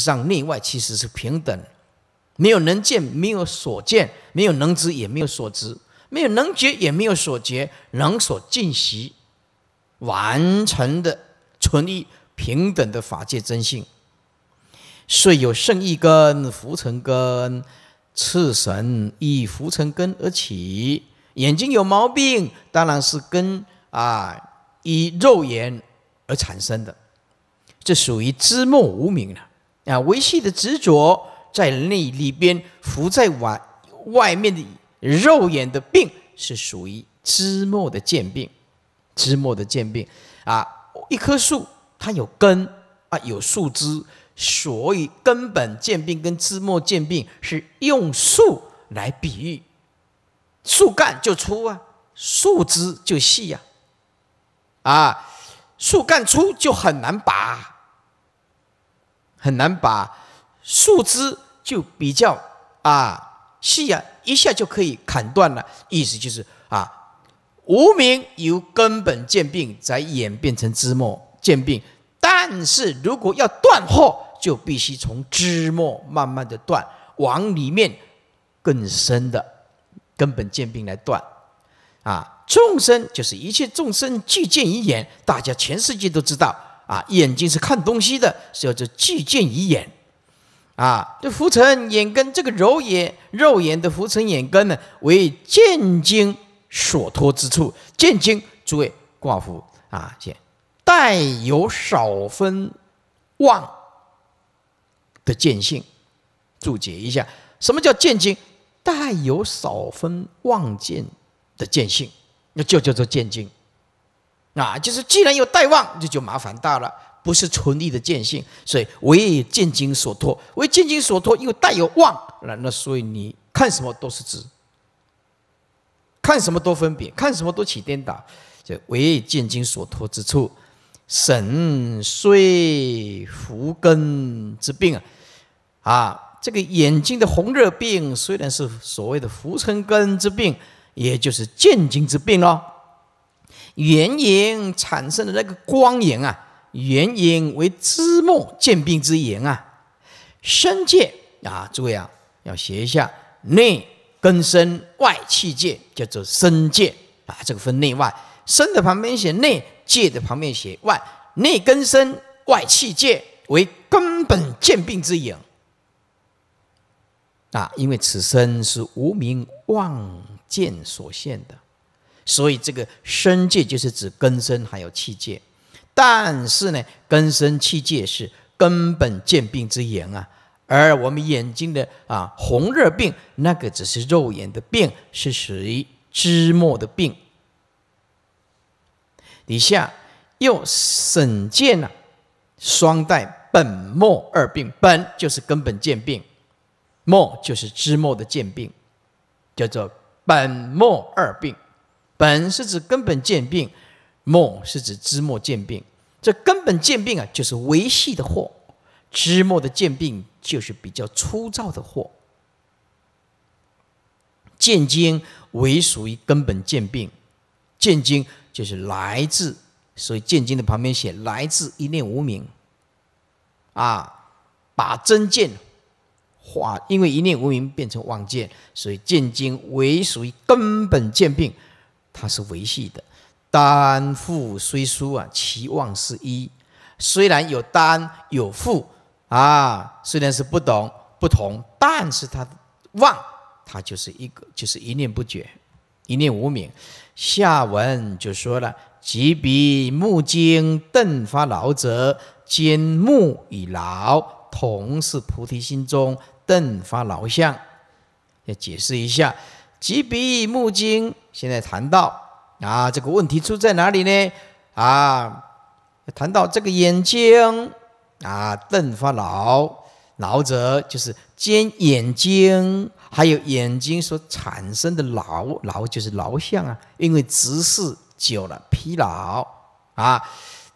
上内外其实是平等，没有能见，没有所见，没有能知，也没有所知，没有能觉，也没有所觉，能所尽习，完成的纯一平等的法界真性。遂有胜意根、浮尘根、次神，以浮尘根而起，眼睛有毛病，当然是根啊，以肉眼而产生的，这属于知梦无明了。啊，维系的执着在内里边，浮在外外面的肉眼的病是属于枝末的渐病，枝末的渐病。啊，一棵树它有根啊，有树枝，所以根本渐病跟枝末渐病是用树来比喻，树干就粗啊，树枝就细呀。啊，树干粗就很难拔。很难把树枝就比较啊细啊，一下就可以砍断了。意思就是啊，无名由根本见病再演变成枝末见病。但是如果要断货，就必须从枝末慢慢的断，往里面更深的根本渐病来断。啊，众生就是一切众生俱见一眼，大家全世界都知道。啊，眼睛是看东西的，叫做“见眼”。啊，这浮尘眼根，这个肉眼、肉眼的浮尘眼根呢，为见经所托之处。见经，诸位挂符啊，见带有少分妄的见性。注解一下，什么叫见经？带有少分妄见的见性，那就叫做见经。啊，就是既然有带旺，这就麻烦大了，不是纯利的见性，所以为见金所托，为见金所托又带有旺，那那所以你看什么都是知，看什么都分别，看什么都起颠倒，就为见金所托之处，神虽福根之病啊，啊，这个眼睛的红热病虽然是所谓的浮生根之病，也就是见金之病哦。元因产生的那个光影啊，元因为知末见病之影啊，身界啊，诸位啊，要写一下内根身外气界叫做身界啊，这个分内外，身的旁边写内，界的旁边写外，内根身外气界为根本见病之影啊，因为此身是无名妄见所现的。所以这个生界就是指根生还有气界，但是呢，根生气界是根本见病之言啊。而我们眼睛的啊红热病，那个只是肉眼的病，是属于脂末的病。底下又省见了双代本末二病，本就是根本见病，末就是脂末的见病，叫做本末二病。本是指根本见病，末是指枝末见病。这根本见病啊，就是维系的货；枝末的见病就是比较粗糙的货。渐经为属于根本见病，渐经就是来自，所以渐经的旁边写“来自一念无名”。啊，把真见化，因为一念无名变成妄见，所以渐经为属于根本见病。它是维系的，单复虽殊啊，其望是一。虽然有单有复啊，虽然是不懂不同，但是它望它就是一个，就是一念不绝，一念无明。下文就说了，即彼目经顿发劳者，今目以劳，同是菩提心中顿发劳相。要解释一下。即鼻、目、睛，现在谈到啊，这个问题出在哪里呢？啊，谈到这个眼睛啊，瞪发老老者，就是尖眼睛，还有眼睛所产生的劳劳，就是劳相啊。因为直视久了疲劳啊，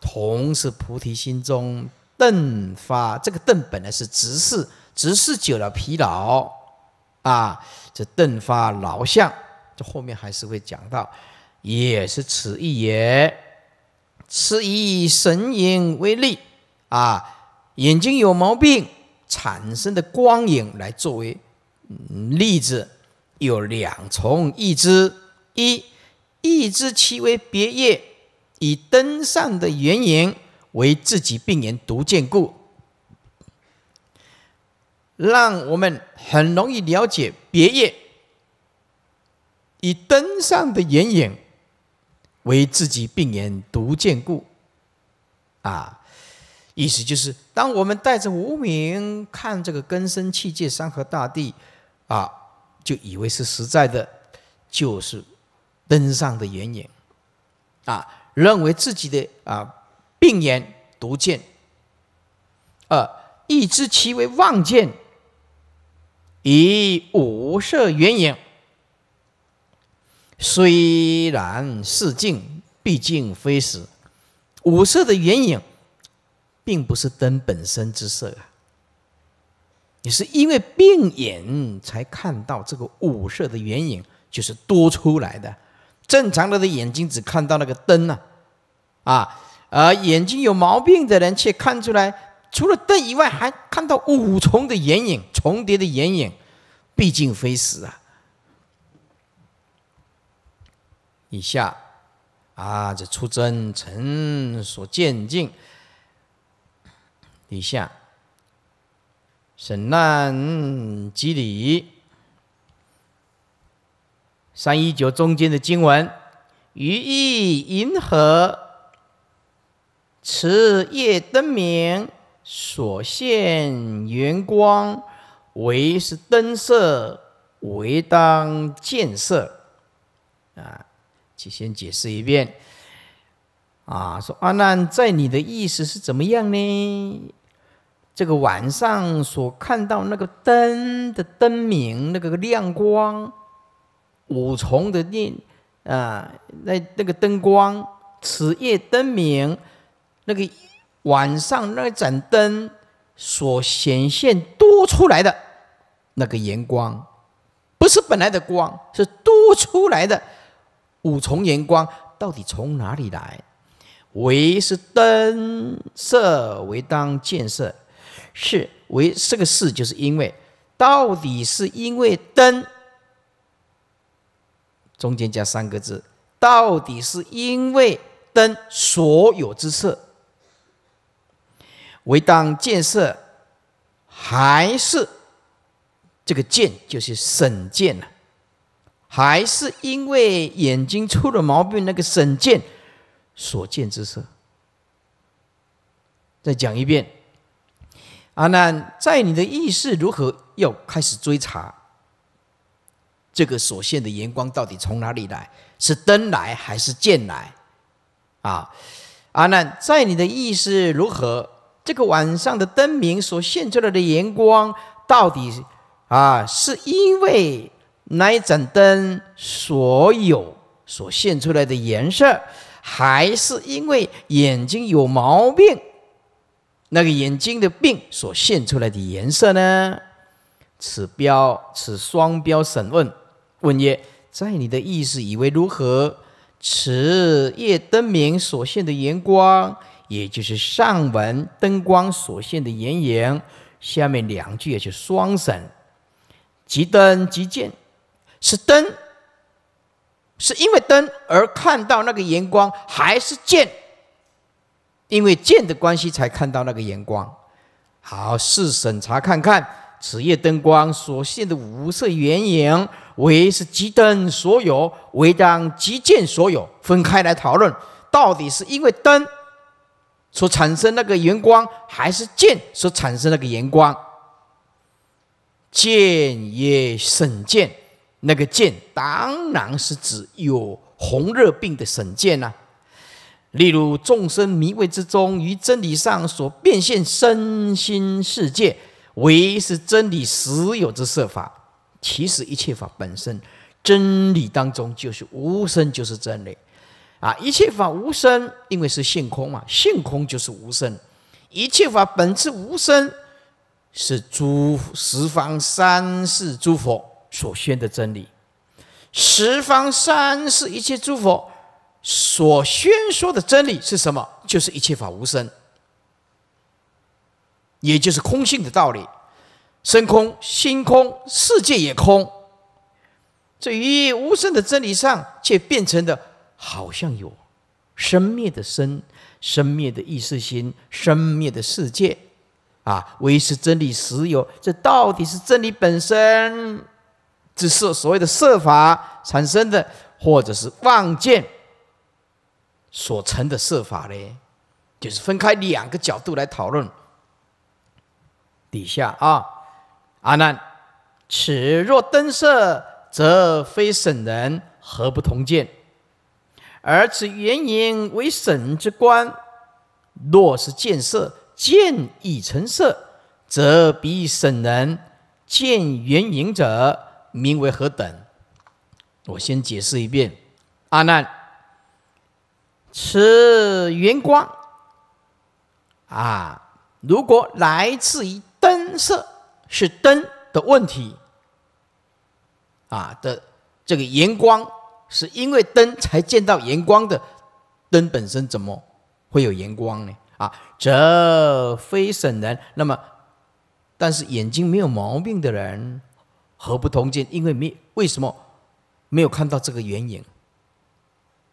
同是菩提心中瞪发，这个瞪本来是直视，直视久了疲劳。啊，这邓发老相，这后面还是会讲到，也是此意也。是以神影为例。啊，眼睛有毛病产生的光影来作为例子，有两重意知：一意知其为别业，以灯上的原影为自己病人独见故。让我们很容易了解别业，以灯上的眼影为自己病眼独见故。啊，意思就是，当我们带着无名看这个根深气界山河大地，啊，就以为是实在的，就是灯上的眼影，啊，认为自己的啊病眼独见，二意知其为妄见。以五色圆影，虽然是镜，毕竟非实。五色的圆影，并不是灯本身之色啊。你是因为病眼才看到这个五色的圆影，就是多出来的。正常人的眼睛只看到那个灯呢，啊，而眼睛有毛病的人却看出来。除了灯以外，还看到五重的眼影，重叠的眼影。毕竟非死啊。以下，啊，这出征臣所见境。以下，审难机理。三一九中间的经文，于意银河，此夜灯明。所现圆光，为是灯色，为当见色。啊，请先解释一遍。啊，说阿难，在你的意思是怎么样呢？这个晚上所看到那个灯的灯明，那个亮光，五重的念啊，那那个灯光，此夜灯明，那个。晚上那盏灯所显现多出来的那个荧光，不是本来的光，是多出来的五重荧光，到底从哪里来？为是灯色为当建设，是为这个是，就是因为到底是因为灯，中间加三个字，到底是因为灯所有之色。为当见色，还是这个见就是审见啊，还是因为眼睛出了毛病，那个审见所见之色？再讲一遍，阿难，在你的意识如何？要开始追查这个所现的阳光到底从哪里来？是灯来还是剑来？啊，阿难，在你的意识如何？这个晚上的灯明所现出来的阳光，到底啊，是因为那一盏灯所有所现出来的颜色，还是因为眼睛有毛病，那个眼睛的病所现出来的颜色呢？此标此双标审问，问曰：在你的意思以为如何？此夜灯明所现的阳光。也就是上文灯光所现的圆影，下面两句也是双审，即灯即见，是灯，是因为灯而看到那个圆光，还是见，因为见的关系才看到那个圆光？好，试审查看看，此夜灯光所现的五色圆影，为是即灯所有，为当即见所有，分开来讨论，到底是因为灯？所产生那个圆光，还是剑所产生那个圆光？剑也省剑，那个剑当然是指有红热病的省剑呐。例如众生迷味之中，于真理上所变现身心世界，唯是真理实有之色法。其实一切法本身，真理当中就是无生，就是真理。啊！一切法无生，因为是性空嘛。性空就是无生，一切法本质无生，是诸十方三世诸佛所宣的真理。十方三世一切诸佛所宣说的真理是什么？就是一切法无生，也就是空性的道理。身空、心空、世界也空。这一无生的真理上，却变成的。好像有生灭的生，生灭的意识心，生灭的世界，啊，唯是真理实有。这到底是真理本身，只是所谓的设法产生的，或者是妄见所成的设法呢？就是分开两个角度来讨论。底下啊，阿难，此若灯色，则非圣人，何不同见？而此原影为省之官，若是见色，见已成色，则彼省人见原影者，名为何等？我先解释一遍：阿难，此圆光啊，如果来自于灯色，是灯的问题啊的这个圆光。是因为灯才见到荧光的，灯本身怎么会有荧光呢？啊，这非圣人。那么，但是眼睛没有毛病的人何不同见？因为没为什么没有看到这个原影？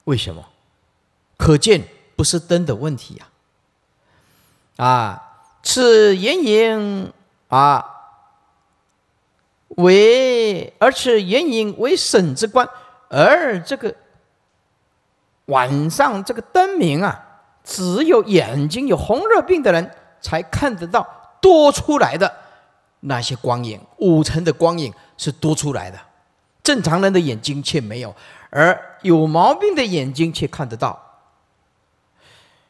为什么？可见不是灯的问题呀。啊，此原影啊为而此原影为省之观。而这个晚上这个灯明啊，只有眼睛有红热病的人才看得到多出来的那些光影，五层的光影是多出来的，正常人的眼睛却没有，而有毛病的眼睛却看得到。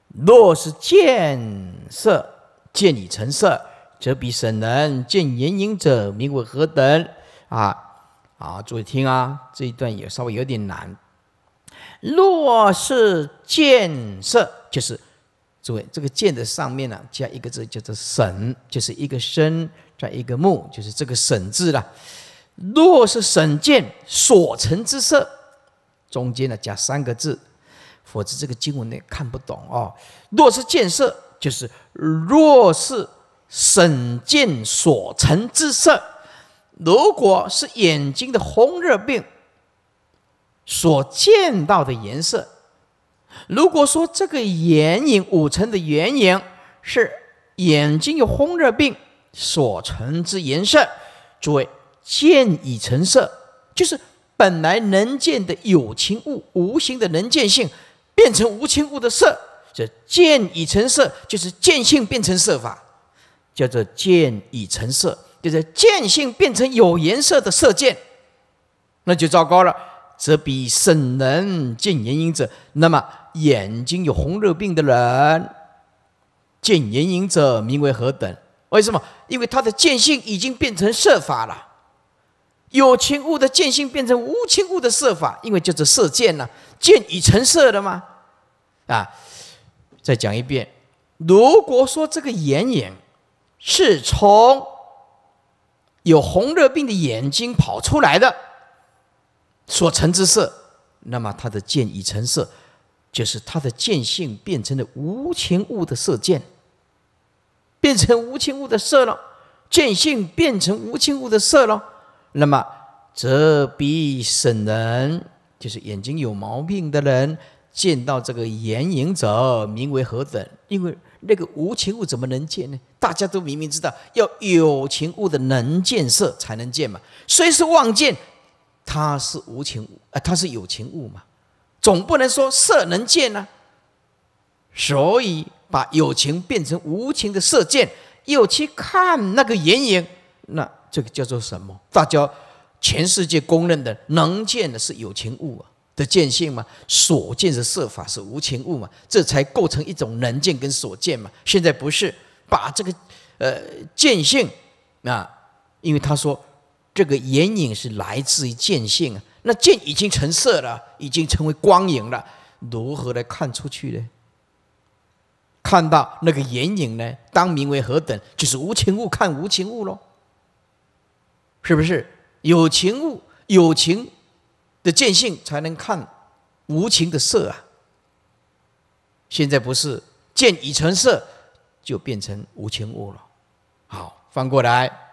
若是见色见你成色，则彼神人见眼影者名为何等？啊！好，注意听啊，这一段也稍微有点难。若是建设，就是诸位这个“建”的上面呢加一个字，叫做“省”，就是一个“身”加一个“木”，就是这个“省”字了。若是省建所成之色，中间呢加三个字，否则这个经文呢看不懂哦。若是建设，就是若是省建所成之色。如果是眼睛的红热病所见到的颜色，如果说这个眼影五层的原影是眼睛有红热病所成之颜色，诸位见已成色，就是本来能见的有情物，无形的能见性变成无情物的色，这见已成色就是见性变成色法，叫做见已成色。就是见性变成有颜色的色见，那就糟糕了。则比圣人见眼影者，那么眼睛有红热病的人见眼影者，名为何等？为什么？因为他的见性已经变成色法了。有情物的见性变成无情物的色法，因为就是色见了，见已成色了吗？啊，再讲一遍。如果说这个眼影是从有红热病的眼睛跑出来的所成之色，那么他的见已成色，就是他的见性变成了无情物的色见，变成无情物的色了，见性变成无情物的色了。那么，这必审人就是眼睛有毛病的人见到这个眼影者，名为何等？因为。那个无情物怎么能见呢？大家都明明知道，要有情物的能见色才能见嘛。虽是妄望见，它是无情物，呃，它是有情物嘛，总不能说色能见呢。所以把有情变成无情的色见，又去看那个眼影，那这个叫做什么？大家全世界公认的能见的是有情物啊。的见性嘛，所见是色法是无情物嘛，这才构成一种能见跟所见嘛。现在不是把这个呃见性啊，因为他说这个眼影是来自于见性啊，那见已经成色了，已经成为光影了，如何来看出去呢？看到那个眼影呢，当名为何等？就是无情物看无情物喽，是不是有情物有情？的见性才能看无情的色啊！现在不是见已成色就变成无情物了？好，翻过来。